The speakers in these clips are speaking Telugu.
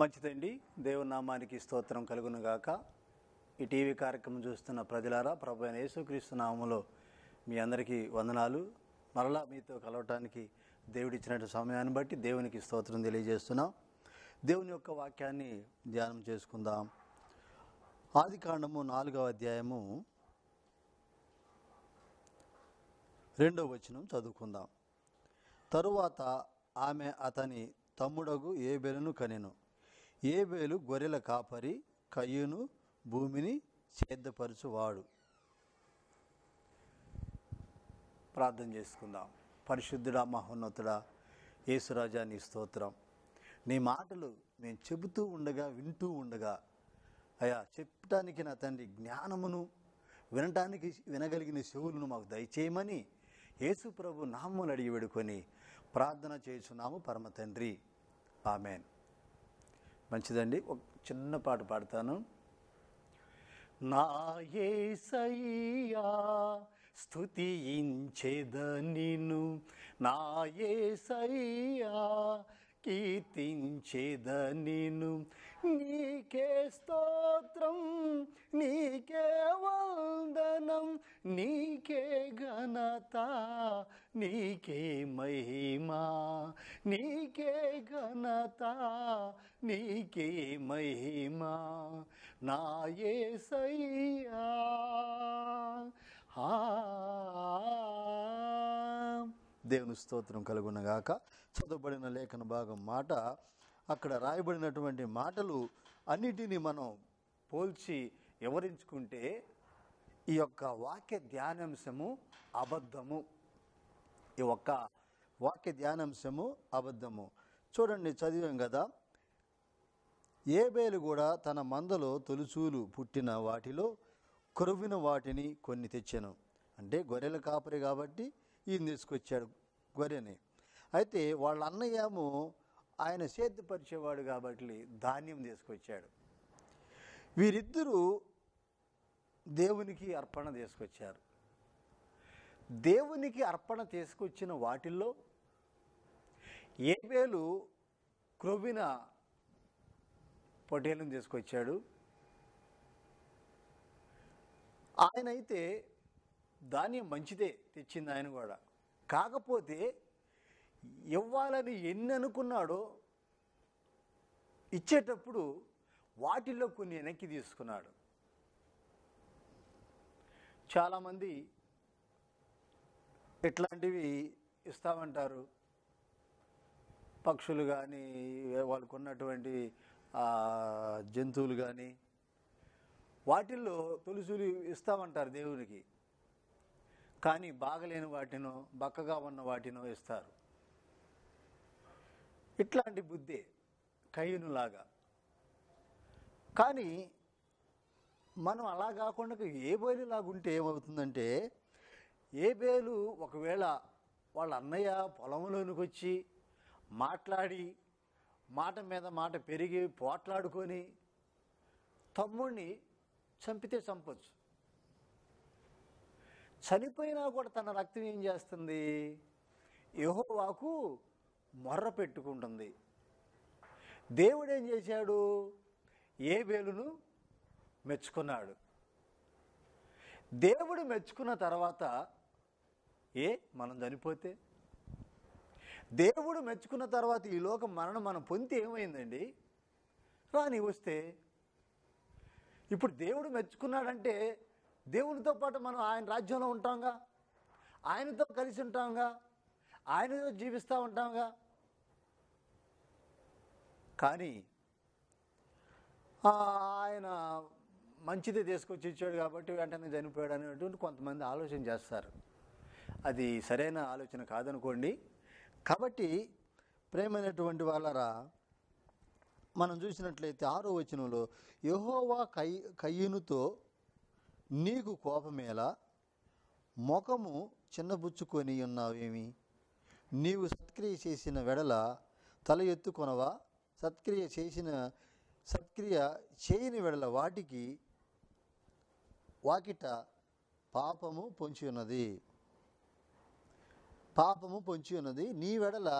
మంచిదండి దేవునామానికి స్తోత్రం కలుగును గాక ఈ టీవీ కార్యక్రమం చూస్తున్న ప్రజలారా ప్రభు అయిన యేసుక్రీస్తు నామంలో మీ అందరికీ వందనాలు మరలా మీతో కలవటానికి దేవుడిచ్చినట్టు సమయాన్ని బట్టి దేవునికి స్తోత్రం తెలియజేస్తున్నాం దేవుని యొక్క వాక్యాన్ని ధ్యానం చేసుకుందాం ఆది కాండము నాలుగవ అధ్యాయము రెండవ వచనం చదువుకుందాం తరువాత ఆమె అతని తమ్ముడగు ఏబెలను కనెను ఏబేలు గొర్రెల కాపరి కయ్యూను భూమిని చేద్దపరచువాడు ప్రార్థన చేసుకుందాం పరిశుద్ధుడా మహోన్నతుడ యేసురాజా నీ స్తోత్రం నీ మాటలు నేను చెబుతూ ఉండగా వింటూ ఉండగా అయా చెప్పటానికి నా తండ్రి జ్ఞానమును వినటానికి వినగలిగిన శివులను మాకు దయచేయమని యేసు ప్రభు నామములు అడిగి వేడుకొని ప్రార్థన చేస్తున్నాము పరమ తండ్రి ఆమెన్ మంచిదండి ఒక చిన్న పాట పాడతాను నా ఏ సయ్యా స్థుతించేదనిను నా ఏ సయ్యా కీర్తించేద నేను నీకే స్తోత్రం నీకే వందనం నీకే ఘనత నీకే మహిమా నీకే ఘనత నీకే మహిమా నాయే సయ్యా దేవుని స్తోత్రం కలుగునగాక చదవబడిన లేఖన భాగం మాట అక్కడ రాయబడినటువంటి మాటలు అన్నిటినీ మనం పోల్చి వివరించుకుంటే ఈ యొక్క వాక్య ధ్యానాంశము అబద్ధము ఈ ఒక్క వాక్య ధ్యానాంశము అబద్ధము చూడండి చదివాం కదా ఏబేలు కూడా తన మందలో తొలుచూలు పుట్టిన వాటిలో కొరువిన వాటిని కొన్ని తెచ్చాను అంటే గొర్రెల కాపరి కాబట్టి ఈయన తీసుకొచ్చాడు గొర్రెని అయితే వాళ్ళ ఏమో ఆయన సేద్దుపరిచేవాడు కాబట్టి ధాన్యం తీసుకొచ్చాడు వీరిద్దరూ దేవునికి అర్పణ తీసుకొచ్చారు దేవునికి అర్పణ తీసుకొచ్చిన వాటిల్లో ఏబేలు క్రొవ్విన పొటేలను తీసుకొచ్చాడు ఆయనైతే ధాన్యం మంచిదే తెచ్చింది ఆయన కూడా కాకపోతే ఇవ్వాలని ఎన్ని అనుకున్నాడో ఇచ్చేటప్పుడు వాటిలో కొన్ని వెనక్కి తీసుకున్నాడు చాలామంది ఇట్లాంటివి ఇస్తామంటారు పక్షులు కానీ వాళ్ళకు ఉన్నటువంటి జంతువులు కానీ వాటిల్లో తొలుసులు ఇస్తామంటారు దేవునికి కానీ బాగలేని వాటినో బక్కగా ఉన్న వాటినో ఇస్తారు ఇట్లాంటి బుద్ధి కయ్యనులాగా కానీ మనం అలా కాకుండా ఏ బయలులాగుంటే ఏమవుతుందంటే ఏ బేలు ఒకవేళ వాళ్ళ అన్నయ్య పొలంలోనికి వచ్చి మాట్లాడి మాట మీద మాట పెరిగి పోట్లాడుకొని తమ్ముడిని చంపితే చంపచ్చు చనిపోయినా కూడా తన రక్తం ఏం చేస్తుంది యహోవాకు మొర్ర పెట్టుకుంటుంది దేవుడు ఏం చేశాడు ఏ బేలును మెచ్చుకున్నాడు దేవుడు మెచ్చుకున్న తర్వాత ఏ మనం చనిపోతే దేవుడు మెచ్చుకున్న తర్వాత ఈ లోకం మరణం మనం పొంతి ఏమైందండి రాని వస్తే ఇప్పుడు దేవుడు మెచ్చుకున్నాడంటే దేవునితో పాటు మనం ఆయన రాజ్యంలో ఉంటాంగా ఆయనతో కలిసి ఉంటాంగా ఆయనతో జీవిస్తూ ఉంటాంగా కానీ ఆయన మంచిది తీసుకొచ్చి ఇచ్చాడు కాబట్టి వెంటనే చనిపోయాడు అనేటువంటి కొంతమంది ఆలోచన చేస్తారు అది సరైన ఆలోచన కాదనుకోండి కాబట్టి ప్రేమైనటువంటి వాళ్ళరా మనం చూసినట్లయితే ఆరో వచనంలో యహోవా కయ్యనుతో నీకు కోపమేలా ముఖము చిన్నబుచ్చుకొని ఉన్నావేమి నీవు సత్క్రియ చేసిన వెడల తల ఎత్తుకొనవా సత్క్రియ చేసిన సత్క్రియ చేయని వెడల వాటికి వాకిట పాపము పొంచి ఉన్నది పాపము పొంచి ఉన్నది నీ వెడల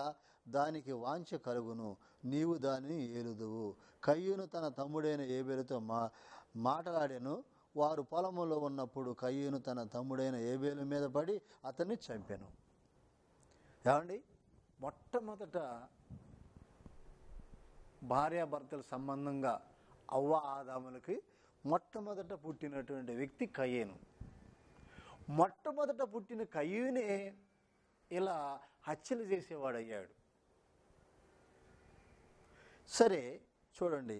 దానికి వాంఛ కలుగును నీవు దానిని ఏలుదువు కయ్యూను తన తమ్ముడైన ఏబెరుతో మా మాట్లాడాను వారు పొలములో ఉన్నప్పుడు కయ్యను తన తమ్ముడైన ఏబేలు మీద పడి అతన్ని చంపాను ఏమండి మొట్టమొదట భార్యాభర్తల సంబంధంగా అవ్వ ఆదాములకి మొట్టమొదట పుట్టినటువంటి వ్యక్తి కయ్యేను మొట్టమొదట పుట్టిన కయ్యూనే ఇలా హత్యలు చేసేవాడయ్యాడు సరే చూడండి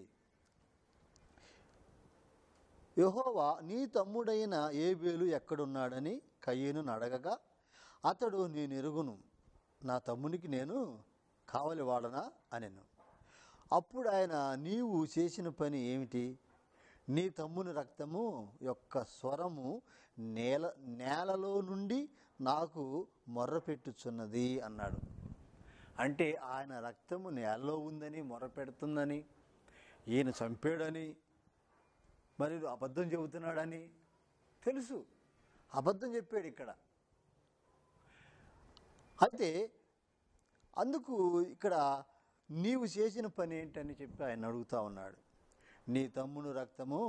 యహోవా నీ తమ్ముడైన ఏబేలు ఎక్కడున్నాడని కయ్యను అడగగా అతడు నేనెరుగును నా తమ్మునికి నేను కావలివాడనా అనెను అప్పుడు ఆయన నీవు చేసిన పని ఏమిటి నీ తమ్ముని రక్తము యొక్క స్వరము నేల నేలలో నుండి నాకు మొర్రపెట్టుచున్నది అన్నాడు అంటే ఆయన రక్తము నేలలో ఉందని మొర్రపెడుతుందని ఈయన చంపాడని మరి అబద్ధం చెబుతున్నాడని తెలుసు అబద్ధం చెప్పాడు ఇక్కడ అయితే అందుకు ఇక్కడ నీవు చేసిన పని ఏంటని చెప్పి ఆయన అడుగుతా ఉన్నాడు నీ తమ్మును రక్తము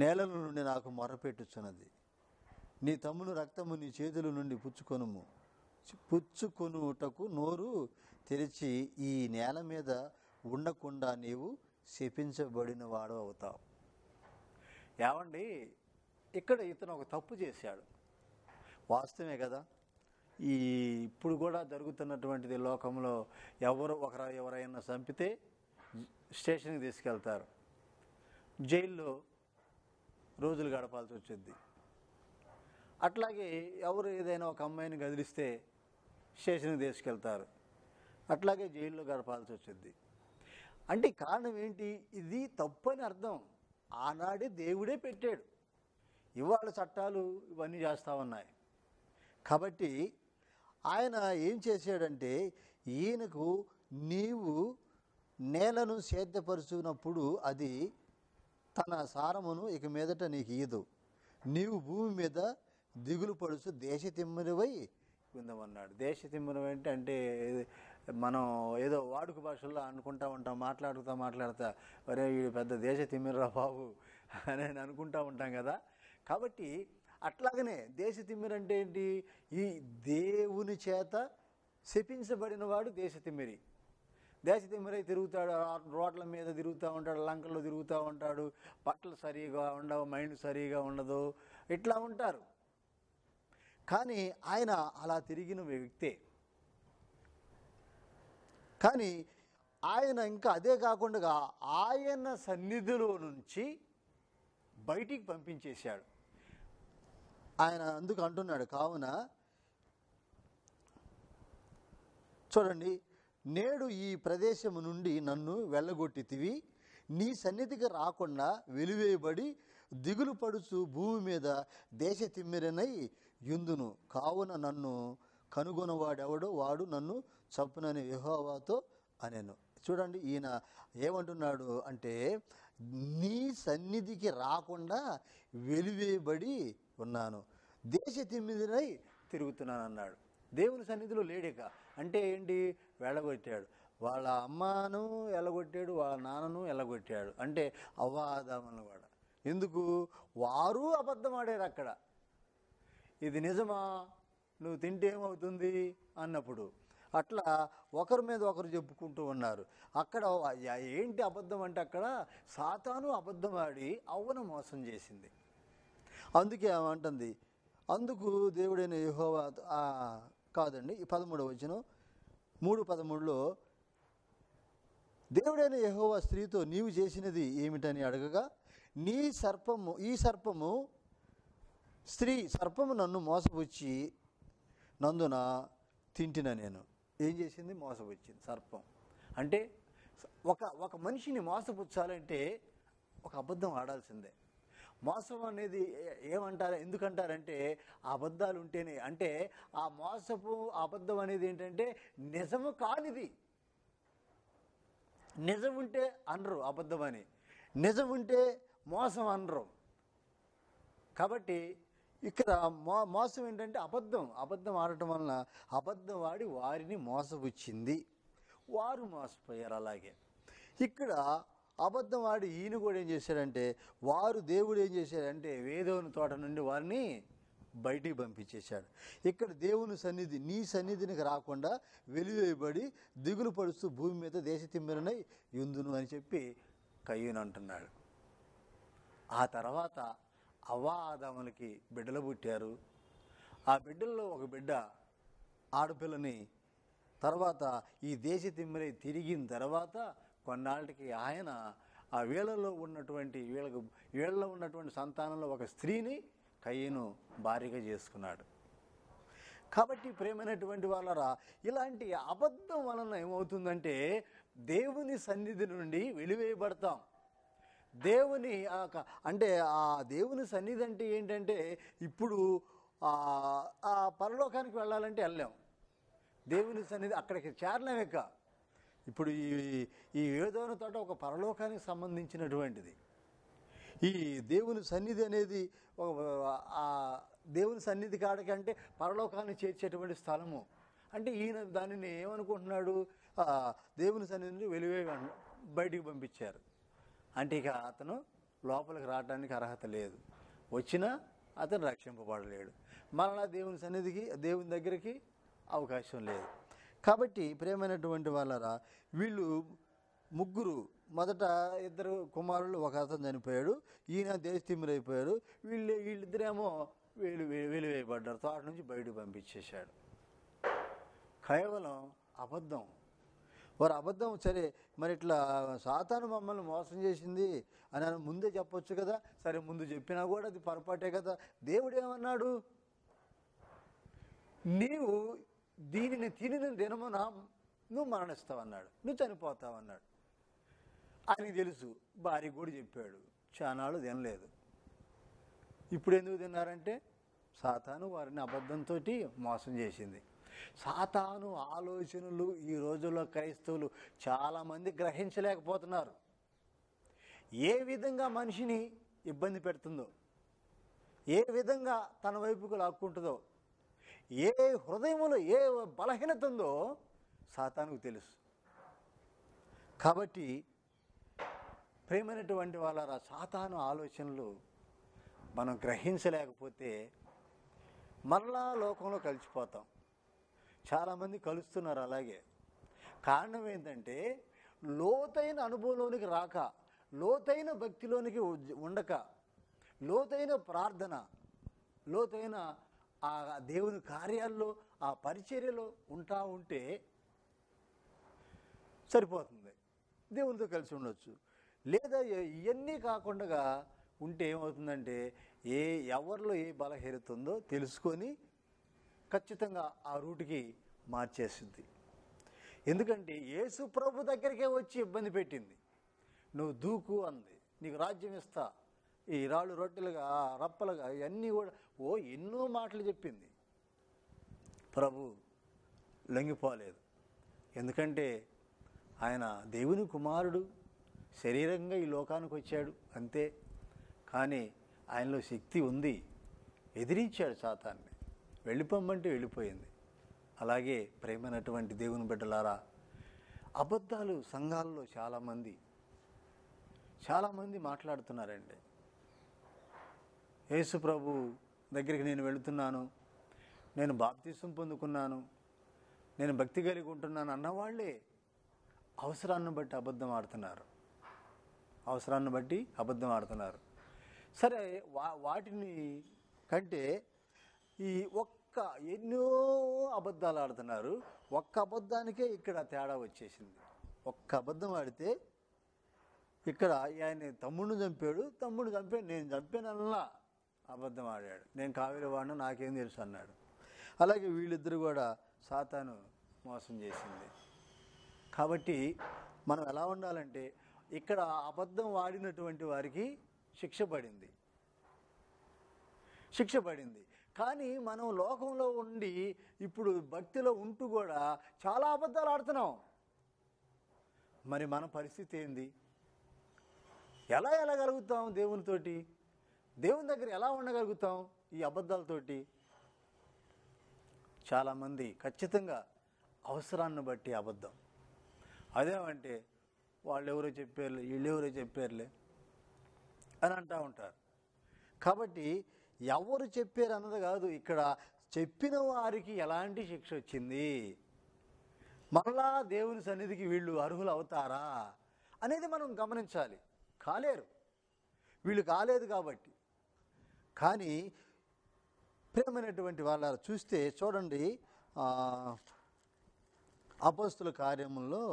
నేల నుండి నాకు మొరపెట్టుచున్నది నీ తమ్ముడు రక్తము నీ చేతుల నుండి పుచ్చుకొనుము పుచ్చుకొనుటకు నోరు తెరిచి ఈ నేల మీద ఉండకుండా నీవు శపించబడిన వాడు అవుతావు ఏమండి ఇక్కడ ఇతను ఒక తప్పు చేశాడు వాస్తవమే కదా ఈ ఇప్పుడు కూడా జరుగుతున్నటువంటిది లోకంలో ఎవరు ఒకరు ఎవరైనా చంపితే స్టేషన్కి తీసుకెళ్తారు జైల్లో రోజులు గడపాల్సి వచ్చింది అట్లాగే ఎవరు ఏదైనా ఒక అమ్మాయిని కదిలిస్తే స్టేషన్కి తీసుకెళ్తారు అట్లాగే జైల్లో గడపాల్సి వచ్చింది అంటే కారణం ఏంటి ఇది తప్పని అర్థం ఆనాడే దేవుడే పెట్టాడు ఇవాళ చట్టాలు ఇవన్నీ చేస్తూ ఉన్నాయి కాబట్టి ఆయన ఏం చేశాడంటే ఈయనకు నీవు నేలను సేద్యపరుచున్నప్పుడు అది తన సారమును ఇక మీదట నీకు ఈదు నీవు భూమి మీద దిగులు పడుచు దేశ తిమ్మిరివై ఉందమన్నాడు దేశ తిమ్మిరవై అంటే అంటే మనం ఏదో వాడుక భాషల్లో అనుకుంటా ఉంటాం మాట్లాడుతూ మాట్లాడుతా అరే వీడు పెద్ద దేశ తిమ్మిరా బాబు అని అనుకుంటా ఉంటాం కదా కాబట్టి అట్లాగనే దేశ తిమ్మిరంటే ఏంటి ఈ దేవుని చేత శపించబడిన వాడు దేశ తిమ్మిరి దేశ తిమ్మిరై తిరుగుతాడు రోడ్ల మీద తిరుగుతూ ఉంటాడు లంకల్లో తిరుగుతూ ఉంటాడు బట్టలు సరిగా ఉండవు మైండ్ సరిగా ఉండదు ఇట్లా ఉంటారు కానీ ఆయన అలా తిరిగిన వ్యక్తే కానీ ఆయన ఇంకా అదే కాకుండా ఆయన సన్నిధిలో నుంచి బయటికి పంపించేశాడు ఆయన అందుకు అంటున్నాడు కావున చూడండి నేడు ఈ ప్రదేశము నుండి నన్ను వెళ్ళగొట్టితివి నీ సన్నిధికి రాకుండా వెలివేయబడి దిగులు పడుచు భూమి మీద దేశ తిమ్మిరనై యుందును కావున నన్ను కనుగొనవాడెవడో వాడు నన్ను చప్పునని యహోవాతో అనేను చూడండి ఈయన ఏమంటున్నాడు అంటే నీ సన్నిధికి రాకుండా వెలివేయబడి ఉన్నాను దేశ తిమ్మిదినై తిరుగుతున్నాను అన్నాడు దేవుని సన్నిధిలో లేడిక అంటే ఏంటి వెళ్ళగొట్టాడు వాళ్ళ అమ్మను ఎలగొట్టాడు వాళ్ళ నాన్నను ఎలగొట్టాడు అంటే అవాదములు కూడా ఎందుకు వారు అబద్ధం ఆడారు అక్కడ ఇది నిజమా నువ్వు తింటే ఏమవుతుంది అన్నప్పుడు అట్లా ఒకరి మీద ఒకరు చెప్పుకుంటూ ఉన్నారు అక్కడ ఏంటి అబద్ధం అంటే అక్కడ సాతాను అబద్ధమాడి అవ్వను మోసం చేసింది అందుకే ఏమంటుంది అందుకు దేవుడైన యహోవా కాదండి ఈ పదమూడవ వచ్చిన మూడు పదమూడులో దేవుడైన యహోవా స్త్రీతో నీవు చేసినది ఏమిటని అడగగా నీ సర్పము ఈ సర్పము స్త్రీ సర్పము నన్ను మోసపుచ్చి నందున తింటిన నేను ఏం చేసింది మోసపుచ్చింది సర్పం అంటే ఒక ఒక మనిషిని మోసపుచ్చాలంటే ఒక అబద్ధం ఆడాల్సిందే మోసం అనేది ఏమంటారు ఎందుకంటారంటే అబద్ధాలు ఉంటేనే అంటే ఆ మోసపు అబద్ధం అనేది ఏంటంటే నిజము కానిది నిజం ఉంటే అనరు అబద్ధం అని నిజం ఉంటే మోసం అనరు కాబట్టి ఇక్కడ మో మోసం ఏంటంటే అబద్ధం అబద్ధం ఆడటం వలన అబద్ధం ఆడి వారిని మోసపుచ్చింది వారు మోసపోయారు అలాగే ఇక్కడ అబద్ధం ఆడి ఈయన కూడా ఏం చేశాడంటే వారు దేవుడు ఏం చేశాడంటే వేదవుని తోట నుండి వారిని బయటికి పంపించేశాడు ఇక్కడ దేవుని సన్నిధి నీ సన్నిధినికి రాకుండా వెలివేయబడి దిగులు పడుస్తూ భూమి మీద దేశ తిమ్మిరనై ఎందును అని చెప్పి కయ్యూన్ అంటున్నాడు ఆ తర్వాత అవ్వాదములకి బిడ్డలు పుట్టారు ఆ బిడ్డల్లో ఒక బిడ్డ ఆడపిల్లని తర్వాత ఈ దేశ తిమ్మిరి తిరిగిన తర్వాత కొన్నాళ్ళకి ఆయన ఆ వీళ్ళలో ఉన్నటువంటి వీళ్ళకు వీళ్ళలో ఉన్నటువంటి సంతానంలో ఒక స్త్రీని కయ్యను భారీగా చేసుకున్నాడు కాబట్టి ప్రేమైనటువంటి వాళ్ళరా ఇలాంటి అబద్ధం వలన ఏమవుతుందంటే దేవుని సన్నిధి నుండి వెలివేయబడతాం దేవుని అంటే ఆ దేవుని సన్నిధి అంటే ఏంటంటే ఇప్పుడు ఆ పరలోకానికి వెళ్ళాలంటే వెళ్ళాం దేవుని సన్నిధి అక్కడికి చేరలేం ఇక ఇప్పుడు ఈ ఈ ఏదోన తోట ఒక పరలోకానికి సంబంధించినటువంటిది ఈ దేవుని సన్నిధి అనేది దేవుని సన్నిధి కాడకంటే పరలోకాన్ని చేర్చేటువంటి స్థలము అంటే ఈయన దానిని ఏమనుకుంటున్నాడు దేవుని సన్నిధిని వెలివే బయటికి పంపించారు అంటే ఇక అతను లోపలికి రావడానికి అర్హత లేదు వచ్చినా అతను రక్షింపబడలేడు మరలా దేవుని సన్నిధికి దేవుని దగ్గరికి అవకాశం లేదు కాబట్టి ప్రేమైనటువంటి వాళ్ళరా వీళ్ళు ముగ్గురు మొదట ఇద్దరు కుమారులు ఒక అతను చనిపోయాడు ఈయన దేశతిమ్మిరైపోయాడు వీళ్ళు వీళ్ళిద్దరేమో వేలు వెలివేయబడ్డారు తోట నుంచి బయటకు పంపించేశాడు కేవలం అబద్ధం వారు అబద్ధం సరే మరి ఇట్లా సాతాను మమ్మల్ని మోసం చేసింది అని ముందే చెప్పొచ్చు కదా సరే ముందు చెప్పినా కూడా అది పొరపాటే కదా దేవుడు ఏమన్నాడు నీవు దీనిని తినిన దినమున నువ్వు అన్నాడు నువ్వు చనిపోతావు అన్నాడు అని తెలుసు భార్య కూడా చెప్పాడు చానాలు తినలేదు ఇప్పుడు ఎందుకు తిన్నారంటే సాతాను వారిని అబద్ధంతో మోసం చేసింది సాతాను ఆలోచనలు ఈ రోజుల్లో క్రైస్తవులు చాలామంది గ్రహించలేకపోతున్నారు ఏ విధంగా మనిషిని ఇబ్బంది పెడుతుందో ఏ విధంగా తన వైపుకు లాక్కుంటుందో ఏ హృదయంలో ఏ బలహీనత ఉందో సాతానుకు తెలుసు కాబట్టి ప్రేమైనటువంటి వాళ్ళ సాతాను ఆలోచనలు మనం గ్రహించలేకపోతే మరలా లోకంలో కలిసిపోతాం చాలామంది కలుస్తున్నారు అలాగే కారణం ఏంటంటే లోతైన అనుభవంలోనికి రాక లోతైన భక్తిలోనికి ఉండక లోతైన ప్రార్థన లోతైన ఆ దేవుని కార్యాల్లో ఆ పరిచర్యలో ఉంటా ఉంటే సరిపోతుంది దేవునితో కలిసి ఉండొచ్చు లేదా ఇవన్నీ కాకుండా ఉంటే ఏమవుతుందంటే ఏ ఎవరిలో ఏ బలహీనత ఉందో తెలుసుకొని ఖచ్చితంగా ఆ రూట్కి మార్చేసింది ఎందుకంటే యేసు ప్రభు దగ్గరికే వచ్చి ఇబ్బంది పెట్టింది నువ్వు దూకు అంది నీకు రాజ్యం ఇస్తా ఈ రాళ్ళు రొట్టెలుగా రప్పలుగా ఇవన్నీ కూడా ఓ ఎన్నో మాటలు చెప్పింది ప్రభు లొంగిపోలేదు ఎందుకంటే ఆయన దేవుని కుమారుడు శరీరంగా ఈ లోకానికి వచ్చాడు అంతే కానీ ఆయనలో శక్తి ఉంది ఎదిరించాడు శాతాన్ని వెళ్ళిపోమ్మంటే వెళ్ళిపోయింది అలాగే ప్రేమైనటువంటి దేవుని బిడ్డలారా అబద్ధాలు సంఘాల్లో చాలామంది చాలామంది మాట్లాడుతున్నారండి యేసు ప్రభు దగ్గరికి నేను వెళుతున్నాను నేను బాప్తీసం పొందుకున్నాను నేను భక్తి కలిగి ఉంటున్నాను అన్నవాళ్లే అవసరాన్ని బట్టి అబద్ధం ఆడుతున్నారు అవసరాన్ని బట్టి అబద్ధం ఆడుతున్నారు సరే వా వాటిని కంటే ఈ ఒక్క ఒక్క ఎన్నో అబద్ధాలు ఆడుతున్నారు ఒక్క అబద్ధానికే ఇక్కడ తేడా వచ్చేసింది ఒక్క అబద్ధం ఆడితే ఇక్కడ ఆయన తమ్ముడిని చంపాడు తమ్ముడు చంపాడు నేను చంపేనల్లా అబద్ధం ఆడాడు నేను కావేరి వాడిన నాకేం తెలుసు అన్నాడు అలాగే వీళ్ళిద్దరు కూడా సాతాను మోసం చేసింది కాబట్టి మనం ఎలా ఉండాలంటే ఇక్కడ అబద్ధం వాడినటువంటి వారికి శిక్ష పడింది శిక్ష పడింది కానీ మనం లోకంలో ఉండి ఇప్పుడు భక్తిలో ఉంటూ కూడా చాలా అబద్ధాలు ఆడుతున్నాం మరి మన పరిస్థితి ఏంది ఎలా ఎలాగలుగుతాం దేవునితోటి దేవుని దగ్గర ఎలా ఉండగలుగుతాం ఈ అబద్ధాలతోటి చాలామంది ఖచ్చితంగా అవసరాన్ని బట్టి అబద్ధం అదేమంటే వాళ్ళు ఎవరో చెప్పారులే వీళ్ళెవరో చెప్పారులే అని అంటూ ఉంటారు కాబట్టి ఎవరు చెప్పారు అన్నది కాదు ఇక్కడ చెప్పిన వారికి ఎలాంటి శిక్ష వచ్చింది మరలా దేవుని సన్నిధికి వీళ్ళు అర్హులు అవుతారా అనేది మనం గమనించాలి కాలేరు వీళ్ళు కాలేదు కాబట్టి కానీ ప్రేమైనటువంటి వాళ్ళ చూస్తే చూడండి అపస్తుల కార్యంలో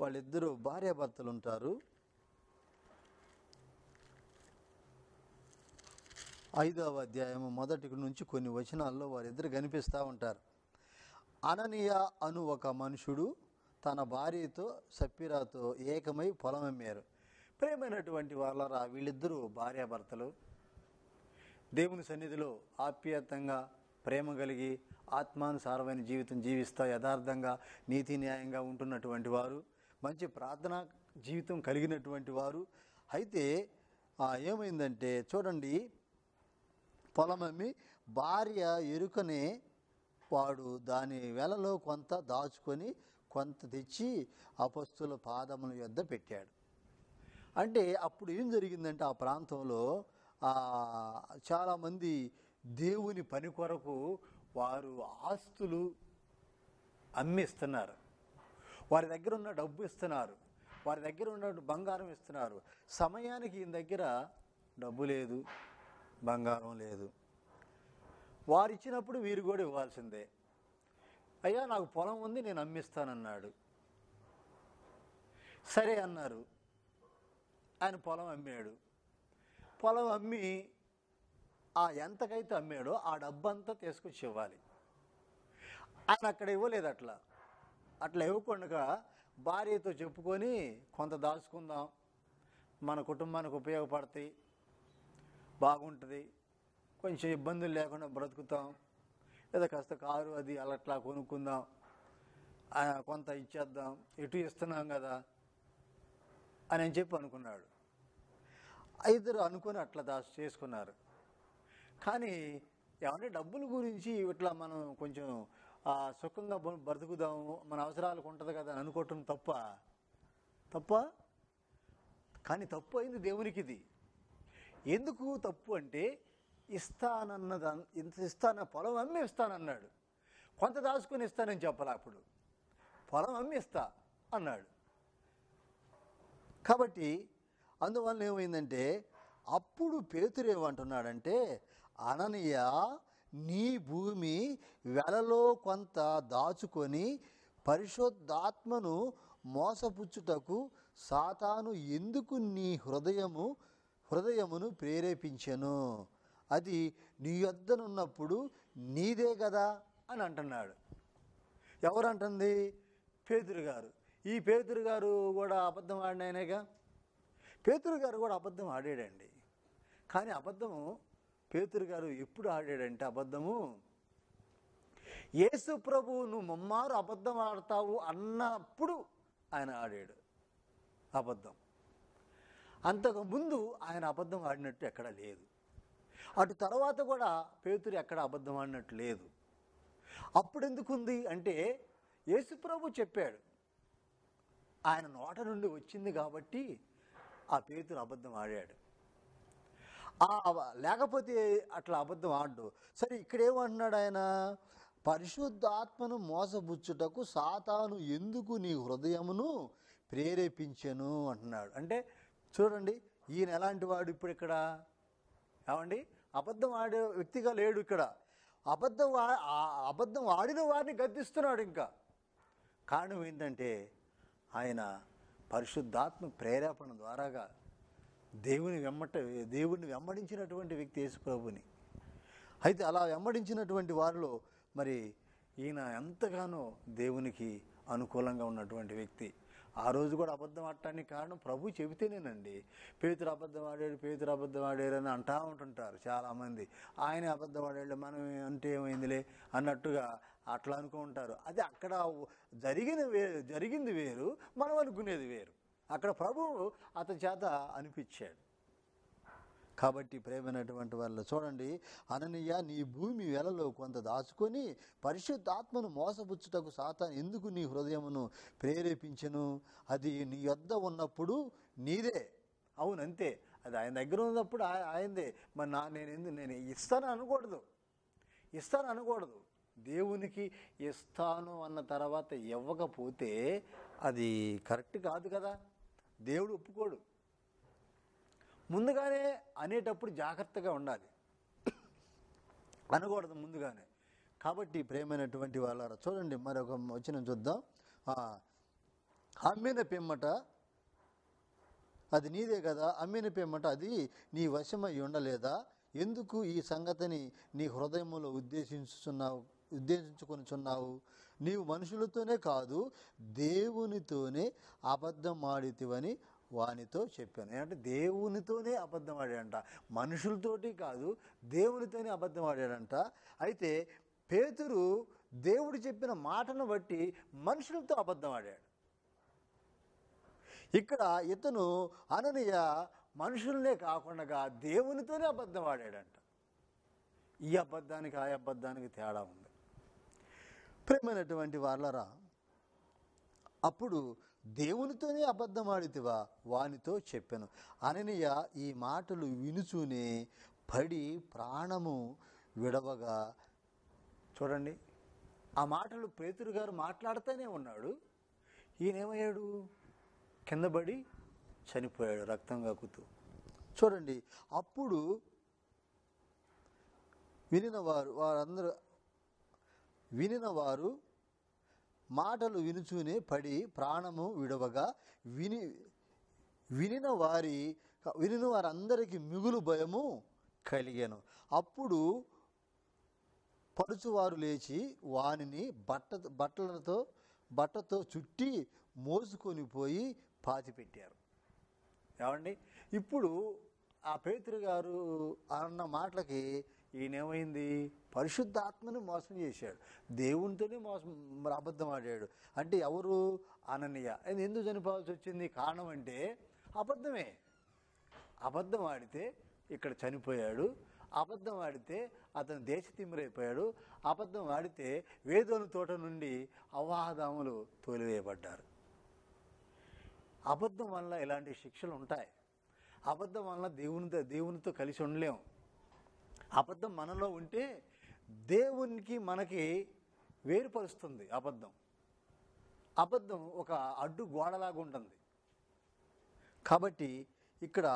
వాళ్ళిద్దరూ భార్యాభర్తలు ఉంటారు ఐదవ అధ్యాయము మొదటి నుంచి కొన్ని వచనాల్లో వారిద్దరు కనిపిస్తూ ఉంటారు అననీయ అను ఒక మనుషుడు తన భార్యతో సప్పిరాతో ఏకమై పొలం అమ్మారు ప్రేమైనటువంటి వాళ్ళరా వీళ్ళిద్దరూ భార్యాభర్తలు దేవుని సన్నిధిలో ఆప్యాయతంగా ప్రేమ కలిగి ఆత్మానుసారమైన జీవితం జీవిస్తా యథార్థంగా నీతి న్యాయంగా ఉంటున్నటువంటి వారు మంచి ప్రార్థన జీవితం కలిగినటువంటి వారు అయితే ఏమైందంటే చూడండి పొలమమ్మి భార్య ఎరుకనే వాడు దాని వెలలో కొంత దాచుకొని కొంత తెచ్చి అపస్తుల పాదముల యొద్ద పెట్టాడు అంటే అప్పుడు ఏం జరిగిందంటే ఆ ప్రాంతంలో చాలామంది దేవుని పని కొరకు వారు ఆస్తులు అమ్మిస్తున్నారు వారి దగ్గర ఉన్న డబ్బు ఇస్తున్నారు వారి దగ్గర ఉన్న బంగారం ఇస్తున్నారు సమయానికి ఈయన దగ్గర డబ్బు లేదు బంగారం లేదు వారు ఇచ్చినప్పుడు వీరు కూడా ఇవ్వాల్సిందే అయ్యా నాకు పొలం ఉంది నేను అమ్మిస్తానన్నాడు సరే అన్నారు ఆయన పొలం అమ్మాడు పొలం అమ్మి ఆ ఎంతకైతే అమ్మాడో ఆ డబ్బంతా తీసుకొచ్చి ఇవ్వాలి ఆయన అక్కడ ఇవ్వలేదు అట్లా అట్లా ఇవ్వకుండా భార్యతో చెప్పుకొని కొంత దాచుకుందాం మన కుటుంబానికి ఉపయోగపడతాయి బాగుంటుంది కొంచెం ఇబ్బందులు లేకుండా బ్రతుకుతాం లేదా కాస్త కారు అది అలట్లా కొనుక్కుందాం కొంత ఇచ్చేద్దాం ఎటు ఇస్తున్నాం కదా అని అని చెప్పి అనుకున్నాడు ఇద్దరు అనుకుని అట్లా దా చేసుకున్నారు కానీ ఏమంటే డబ్బుల గురించి ఇట్లా మనం కొంచెం సుఖంగా బ్రతుకుదాము మన అవసరాలకు ఉంటుంది కదా అని అనుకోవటం తప్ప తప్ప కానీ తప్పు అయింది దేవునికి ఇది ఎందుకు తప్పు అంటే ఇస్తానన్న ఇంత ఇస్తాన పొలం అమ్మి ఇస్తానన్నాడు కొంత దాచుకొని ఇస్తానని చెప్పాలి అప్పుడు పొలం అమ్మి ఇస్తా అన్నాడు కాబట్టి అందువల్ల ఏమైందంటే అప్పుడు పేతురేమంటున్నాడంటే అననీయ నీ భూమి వెలలో కొంత దాచుకొని పరిశుద్ధాత్మను మోసపుచ్చుటకు సాతాను ఎందుకు నీ హృదయము హృదయమును ప్రేరేపించెను అది నీ వద్దనున్నప్పుడు నీదే కదా అని అంటున్నాడు ఎవరంటుంది పేతురు గారు ఈ పేతురు గారు కూడా అబద్ధం ఆడినాయనేగా పేతురు గారు కూడా అబద్ధం ఆడాడండి కానీ అబద్ధము పేతురు గారు ఎప్పుడు ఆడాడంటే అబద్ధము యేసు ప్రభు నువ్వు మమ్మారు అబద్ధం ఆడతావు అన్నప్పుడు ఆయన ఆడాడు అబద్ధం అంతకుముందు ఆయన అబద్ధం ఆడినట్టు ఎక్కడ లేదు అటు తర్వాత కూడా పేతురు ఎక్కడ అబద్ధం ఆడినట్టు లేదు ఉంది అంటే యేసుప్రభు చెప్పాడు ఆయన నోట నుండి వచ్చింది కాబట్టి ఆ పేతురు అబద్ధం ఆడాడు లేకపోతే అట్లా అబద్ధం ఆడు సరే ఇక్కడేమంటున్నాడు ఏమంటున్నాడు ఆయన పరిశుద్ధాత్మను మోసబుచ్చుటకు సాతాను ఎందుకు నీ హృదయమును ప్రేరేపించను అంటున్నాడు అంటే చూడండి ఈయన ఎలాంటి వాడు ఇప్పుడు ఇక్కడ ఏమండి అబద్ధం ఆడే వ్యక్తిగా లేడు ఇక్కడ అబద్ధం అబద్ధం ఆడిన వారిని గద్దిస్తున్నాడు ఇంకా కారణం ఏంటంటే ఆయన పరిశుద్ధాత్మ ప్రేరేపణ ద్వారాగా దేవుని వెమ్మట దేవుని వెంబడించినటువంటి వ్యక్తి యేసుప్రభుని అయితే అలా వెంబడించినటువంటి వారిలో మరి ఈయన ఎంతగానో దేవునికి అనుకూలంగా ఉన్నటువంటి వ్యక్తి ఆ రోజు కూడా అబద్ధం ఆడటానికి కారణం ప్రభు చెబితేనేనండి పేతురు అబద్ధం ఆడాడు పేతురు అబద్ధం ఆడారు అని అంటా ఉంటుంటారు చాలామంది ఆయన అబద్ధం ఆడాడు మనం అంటే ఏమైందిలే అన్నట్టుగా అట్లా అనుకుంటారు అది అక్కడ జరిగిన వేరు జరిగింది వేరు మనం అనుకునేది వేరు అక్కడ ప్రభు అతని చేత అనిపించాడు కాబట్టి ప్రేమైనటువంటి వాళ్ళు చూడండి అననీయ నీ భూమి వెలలో కొంత దాచుకొని పరిశుద్ధాత్మను మోసపుచ్చుటకు సాతాను ఎందుకు నీ హృదయమును ప్రేరేపించను అది నీ యొద్ద ఉన్నప్పుడు నీదే అవునంతే అది ఆయన దగ్గర ఉన్నప్పుడు ఆయనదే మరి నా నేను ఎందుకు నేను ఇస్తాను అనకూడదు ఇస్తాను అనకూడదు దేవునికి ఇస్తాను అన్న తర్వాత ఇవ్వకపోతే అది కరెక్ట్ కాదు కదా దేవుడు ఒప్పుకోడు ముందుగానే అనేటప్పుడు జాగ్రత్తగా ఉండాలి అనకూడదు ముందుగానే కాబట్టి ప్రేమైనటువంటి వాళ్ళ చూడండి మరొక వచ్చిన చూద్దాం అమ్మిన పిమ్మట అది నీదే కదా అమ్మిన పిమ్మట అది నీ వశమై ఉండలేదా ఎందుకు ఈ సంగతిని నీ హృదయంలో ఉద్దేశించుచున్నావు ఉద్దేశించుకొనిచున్నావు నీవు మనుషులతోనే కాదు దేవునితోనే అబద్ధం ఆడితివని వానితో చెప్పాను ఏంటంటే దేవునితోనే అబద్ధం ఆడాడంట మనుషులతోటి కాదు దేవునితోనే అబద్ధం ఆడాడంట అయితే పేతురు దేవుడు చెప్పిన మాటను బట్టి మనుషులతో అబద్ధం ఆడాడు ఇక్కడ ఇతను అననీయ మనుషులనే కాకుండా దేవునితోనే అబద్ధం ఆడాడంట ఈ అబద్ధానికి ఆ అబద్ధానికి తేడా ఉంది ప్రేమైనటువంటి వాళ్ళరా అప్పుడు దేవునితోనే ఆడితివా వానితో చెప్పాను అననీయ ఈ మాటలు వినుచూనే పడి ప్రాణము విడవగా చూడండి ఆ మాటలు పేతురు గారు మాట్లాడుతూనే ఉన్నాడు ఈయనేమయ్యాడు కిందబడి చనిపోయాడు రక్తం కాకుతూ చూడండి అప్పుడు వినిన వారు వారందరూ వినిన వారు మాటలు వినుచునే పడి ప్రాణము విడవగా విని వినిన వారి వినిన వారందరికీ మిగులు భయము కలిగాను అప్పుడు పడుచువారు లేచి వానిని బట్ట బట్టలతో బట్టతో చుట్టి మోసుకొని పోయి పాతిపెట్టారు ఏమండి ఇప్పుడు ఆ పేతురు గారు అన్న మాటలకి ఈయనేమైంది పరిశుద్ధాత్మని మోసం చేశాడు దేవునితోనే మోసం అబద్ధం ఆడాడు అంటే ఎవరు అననీయ ఆయన ఎందుకు చనిపోవాల్సి వచ్చింది కారణం అంటే అబద్ధమే అబద్ధం ఆడితే ఇక్కడ చనిపోయాడు అబద్ధం ఆడితే అతను దేశ తిమ్మిరైపోయాడు అబద్ధం ఆడితే వేదోని తోట నుండి అవాహదాములు తోలివేయబడ్డారు అబద్ధం వల్ల ఇలాంటి శిక్షలు ఉంటాయి అబద్ధం వల్ల దేవునితో దేవునితో కలిసి ఉండలేము అబద్ధం మనలో ఉంటే దేవునికి మనకి వేరుపరుస్తుంది అబద్ధం అబద్ధం ఒక అడ్డు గోడలాగా ఉంటుంది కాబట్టి ఇక్కడ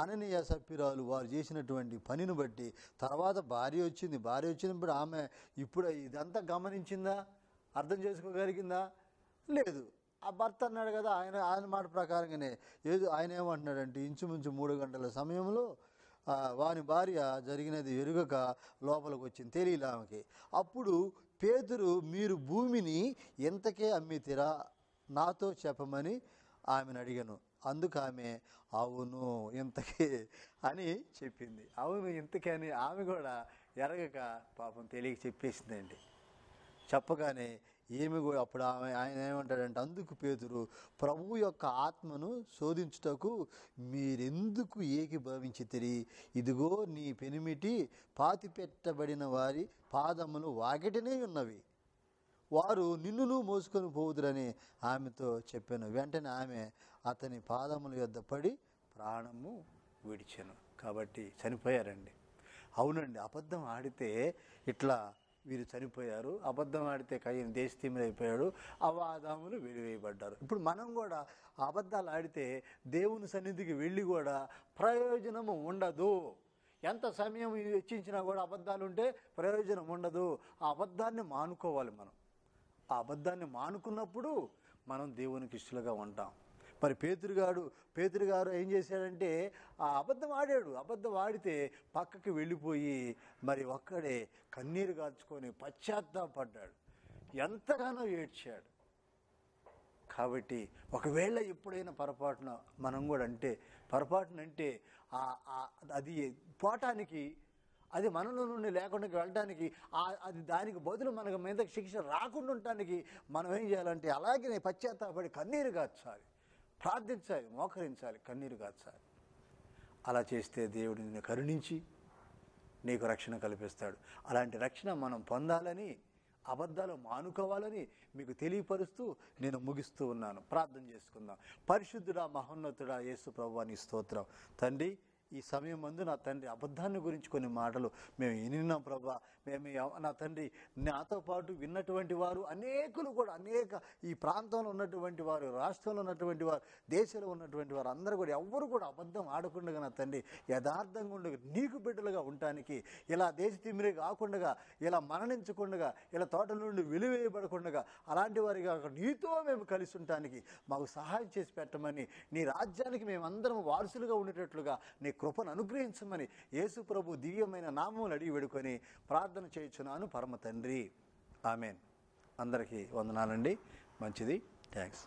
అననీయ సభ్యురాలు వారు చేసినటువంటి పనిని బట్టి తర్వాత భార్య వచ్చింది భార్య వచ్చినప్పుడు ఆమె ఇప్పుడు ఇదంతా గమనించిందా అర్థం చేసుకోగలిగిందా లేదు ఆ భర్త అన్నాడు కదా ఆయన ఆయన మాట ప్రకారంగానే ఏదో ఆయన ఏమంటున్నాడంటే ఇంచుమించు మూడు గంటల సమయంలో వాని భార్య జరిగినది ఎరుగక లోపలికి వచ్చింది తెలియలే ఆమెకి అప్పుడు పేతురు మీరు భూమిని ఎంతకే అమ్మితిరా నాతో చెప్పమని ఆమెను అడిగాను అందుకు ఆమె అవును ఇంతకే అని చెప్పింది అవును ఇంతకే అని ఆమె కూడా ఎరగక పాపం తెలియక చెప్పేసిందండి చెప్పగానే ఏమి కూడా అప్పుడు ఆమె ఆయన ఏమంటాడంటే అందుకు పేతురు ప్రభు యొక్క ఆత్మను శోధించుటకు మీరెందుకు తిరి ఇదిగో నీ పెనిమిటి పాతి పెట్టబడిన వారి పాదములు వాకిటనే ఉన్నవి వారు నిన్నును మోసుకొని పోవుదురని ఆమెతో చెప్పాను వెంటనే ఆమె అతని పాదముల యొద్ పడి ప్రాణము విడిచాను కాబట్టి చనిపోయారండి అవునండి అబద్ధం ఆడితే ఇట్లా వీరు చనిపోయారు అబద్ధం ఆడితే కయ్యం దేశతీములైపోయాడు అవాదాములు వెలివేయబడ్డారు ఇప్పుడు మనం కూడా అబద్ధాలు ఆడితే దేవుని సన్నిధికి వెళ్ళి కూడా ప్రయోజనము ఉండదు ఎంత సమయం వెచ్చించినా కూడా అబద్ధాలు ఉంటే ప్రయోజనం ఉండదు ఆ అబద్ధాన్ని మానుకోవాలి మనం ఆ అబద్ధాన్ని మానుకున్నప్పుడు మనం దేవునికి ఇష్టలుగా ఉంటాం మరి పేతురుగాడు పేతురుగారు ఏం చేశాడంటే ఆ అబద్ధం ఆడాడు అబద్ధం ఆడితే పక్కకి వెళ్ళిపోయి మరి ఒక్కడే కన్నీరు కాల్చుకొని పశ్చాత్తాపడ్డాడు ఎంతగానో ఏడ్చాడు కాబట్టి ఒకవేళ ఎప్పుడైనా పొరపాటున మనం కూడా అంటే పొరపాటున అంటే అది పోవటానికి అది మనలో నుండి లేకుండా వెళ్ళడానికి అది దానికి బదులు మనకు మీద శిక్ష రాకుండా ఉండటానికి మనం ఏం చేయాలంటే అలాగే పశ్చాత్తాపడి కన్నీరు కాచాలి ప్రార్థించాలి మోకరించాలి కన్నీరు కాచాలి అలా చేస్తే దేవుడు నిన్ను కరుణించి నీకు రక్షణ కల్పిస్తాడు అలాంటి రక్షణ మనం పొందాలని అబద్ధాలు మానుకోవాలని మీకు తెలియపరుస్తూ నేను ముగిస్తూ ఉన్నాను ప్రార్థన చేసుకుందాం పరిశుద్ధుడా మహోన్నతుడా యేసు ప్రభువాని స్తోత్రం తండ్రి ఈ సమయం ముందు నా తండ్రి అబద్ధాన్ని గురించి కొన్ని మాటలు మేము వినినాం ప్రభా మేము నా తండ్రి నాతో పాటు విన్నటువంటి వారు అనేకులు కూడా అనేక ఈ ప్రాంతంలో ఉన్నటువంటి వారు రాష్ట్రంలో ఉన్నటువంటి వారు దేశంలో ఉన్నటువంటి వారు అందరూ కూడా ఎవ్వరు కూడా అబద్ధం ఆడకుండా నా తండ్రి యథార్థంగా ఉండగా నీకు బిడ్డలుగా ఉండటానికి ఇలా దేశ తిమ్మిరే కాకుండా ఇలా మరణించకుండా ఇలా తోటల నుండి వెలివేయబడకుండా అలాంటి కాక నీతో మేము కలిసి ఉండటానికి మాకు సహాయం చేసి పెట్టమని నీ రాజ్యానికి మేమందరం వారసులుగా ఉండేటట్లుగా నీ కృపను అనుగ్రహించమని యేసు ప్రభు దివ్యమైన నామములు అడిగి వేడుకొని ప్రార్థన చేయుచున్నాను పరమ తండ్రి ఆమెన్ అందరికీ వందనాలండి మంచిది థ్యాంక్స్